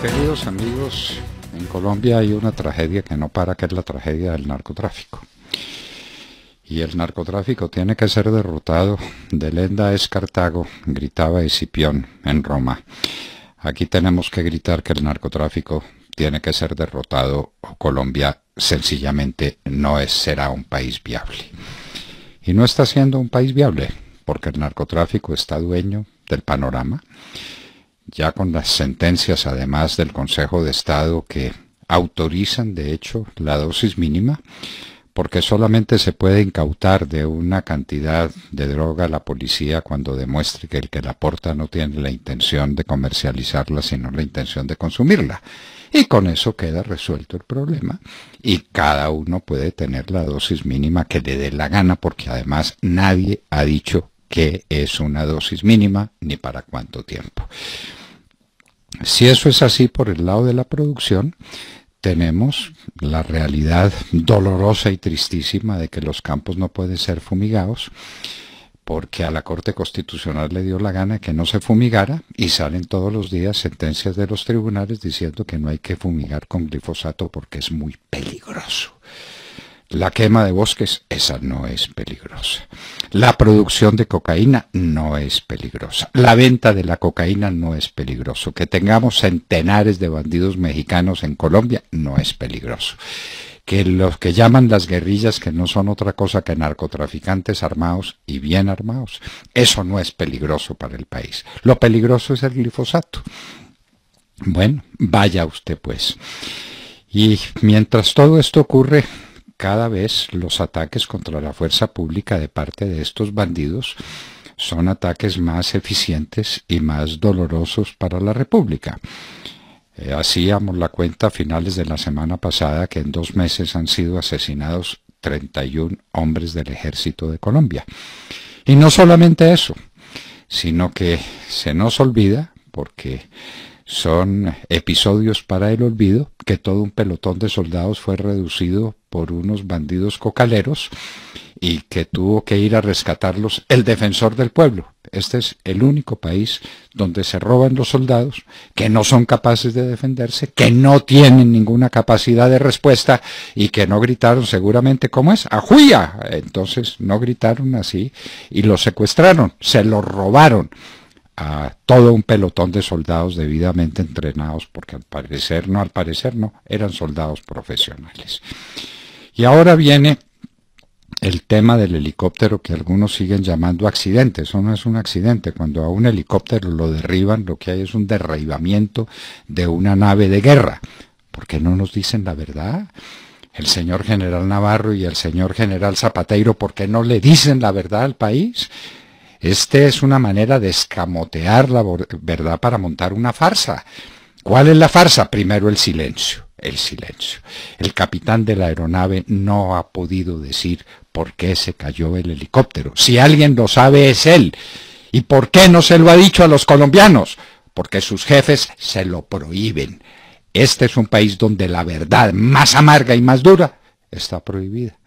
Pues, queridos amigos, en Colombia hay una tragedia que no para, que es la tragedia del narcotráfico. Y el narcotráfico tiene que ser derrotado. Delenda es Cartago, gritaba Escipión en Roma. Aquí tenemos que gritar que el narcotráfico tiene que ser derrotado o Colombia sencillamente no es, será un país viable. Y no está siendo un país viable porque el narcotráfico está dueño del panorama ya con las sentencias además del Consejo de Estado que autorizan de hecho la dosis mínima, porque solamente se puede incautar de una cantidad de droga la policía cuando demuestre que el que la porta no tiene la intención de comercializarla, sino la intención de consumirla. Y con eso queda resuelto el problema y cada uno puede tener la dosis mínima que le dé la gana, porque además nadie ha dicho que es una dosis mínima ni para cuánto tiempo. Si eso es así por el lado de la producción, tenemos la realidad dolorosa y tristísima de que los campos no pueden ser fumigados porque a la Corte Constitucional le dio la gana que no se fumigara y salen todos los días sentencias de los tribunales diciendo que no hay que fumigar con glifosato porque es muy peligroso. La quema de bosques, esa no es peligrosa. La producción de cocaína no es peligrosa. La venta de la cocaína no es peligroso. Que tengamos centenares de bandidos mexicanos en Colombia no es peligroso. Que los que llaman las guerrillas, que no son otra cosa que narcotraficantes armados y bien armados, eso no es peligroso para el país. Lo peligroso es el glifosato. Bueno, vaya usted pues. Y mientras todo esto ocurre, cada vez los ataques contra la fuerza pública de parte de estos bandidos son ataques más eficientes y más dolorosos para la República. Eh, hacíamos la cuenta a finales de la semana pasada que en dos meses han sido asesinados 31 hombres del ejército de Colombia. Y no solamente eso, sino que se nos olvida, porque son episodios para el olvido que todo un pelotón de soldados fue reducido por unos bandidos cocaleros y que tuvo que ir a rescatarlos el defensor del pueblo. Este es el único país donde se roban los soldados, que no son capaces de defenderse, que no tienen ninguna capacidad de respuesta y que no gritaron seguramente, como es? ¡Ajuya! Entonces no gritaron así y los secuestraron, se los robaron a todo un pelotón de soldados debidamente entrenados, porque al parecer, no, al parecer no, eran soldados profesionales. Y ahora viene el tema del helicóptero que algunos siguen llamando accidente. Eso no es un accidente. Cuando a un helicóptero lo derriban, lo que hay es un derribamiento de una nave de guerra. ¿Por qué no nos dicen la verdad? el señor general Navarro y el señor general Zapateiro, ¿por qué no le dicen la verdad al país? Este es una manera de escamotear la verdad para montar una farsa. ¿Cuál es la farsa? Primero el silencio, el silencio. El capitán de la aeronave no ha podido decir por qué se cayó el helicóptero. Si alguien lo sabe es él. ¿Y por qué no se lo ha dicho a los colombianos? Porque sus jefes se lo prohíben. Este es un país donde la verdad más amarga y más dura está prohibida.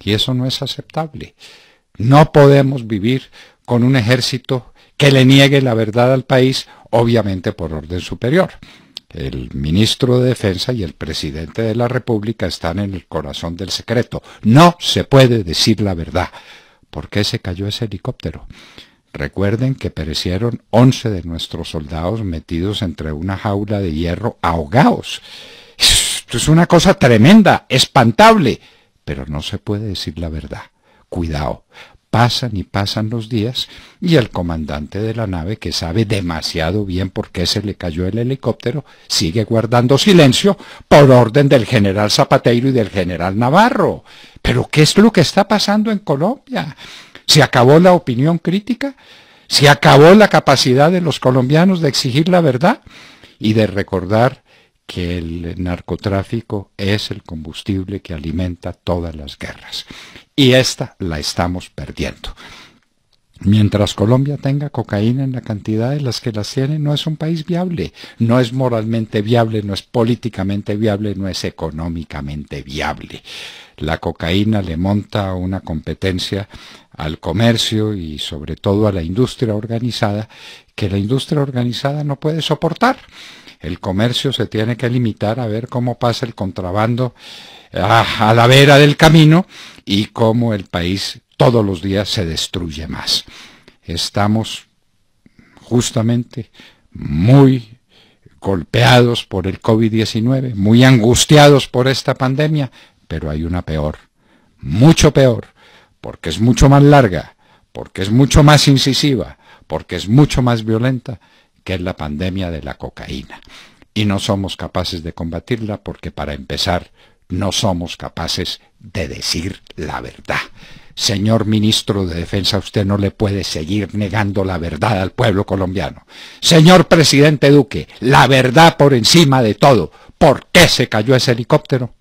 Y eso no es aceptable. No podemos vivir con un ejército que le niegue la verdad al país, obviamente por orden superior. El ministro de Defensa y el presidente de la República están en el corazón del secreto. No se puede decir la verdad. ¿Por qué se cayó ese helicóptero? Recuerden que perecieron 11 de nuestros soldados metidos entre una jaula de hierro ahogados. Esto es una cosa tremenda, espantable, pero no se puede decir la verdad. Cuidado, Pasan y pasan los días y el comandante de la nave, que sabe demasiado bien por qué se le cayó el helicóptero, sigue guardando silencio por orden del general Zapateiro y del general Navarro. Pero ¿qué es lo que está pasando en Colombia? ¿Se acabó la opinión crítica? ¿Se acabó la capacidad de los colombianos de exigir la verdad y de recordar que el narcotráfico es el combustible que alimenta todas las guerras. Y esta la estamos perdiendo. Mientras Colombia tenga cocaína en la cantidad de las que las tiene, no es un país viable, no es moralmente viable, no es políticamente viable, no es económicamente viable. La cocaína le monta una competencia al comercio y sobre todo a la industria organizada que la industria organizada no puede soportar. El comercio se tiene que limitar a ver cómo pasa el contrabando ah, a, la vera del camino y cómo el país todos los días se destruye más. Estamos justamente muy golpeados por el COVID-19, muy angustiados por esta pandemia, pero hay una peor, mucho peor, porque es mucho más larga, porque es mucho más incisiva, porque es mucho más violenta que es la pandemia de la cocaína. Y no somos capaces de combatirla porque para empezar no somos capaces de decir la verdad. Señor ministro de Defensa, usted no le puede seguir negando la verdad al pueblo colombiano. Señor presidente Duque, la verdad por encima de todo. ¿Por qué se cayó ese helicóptero?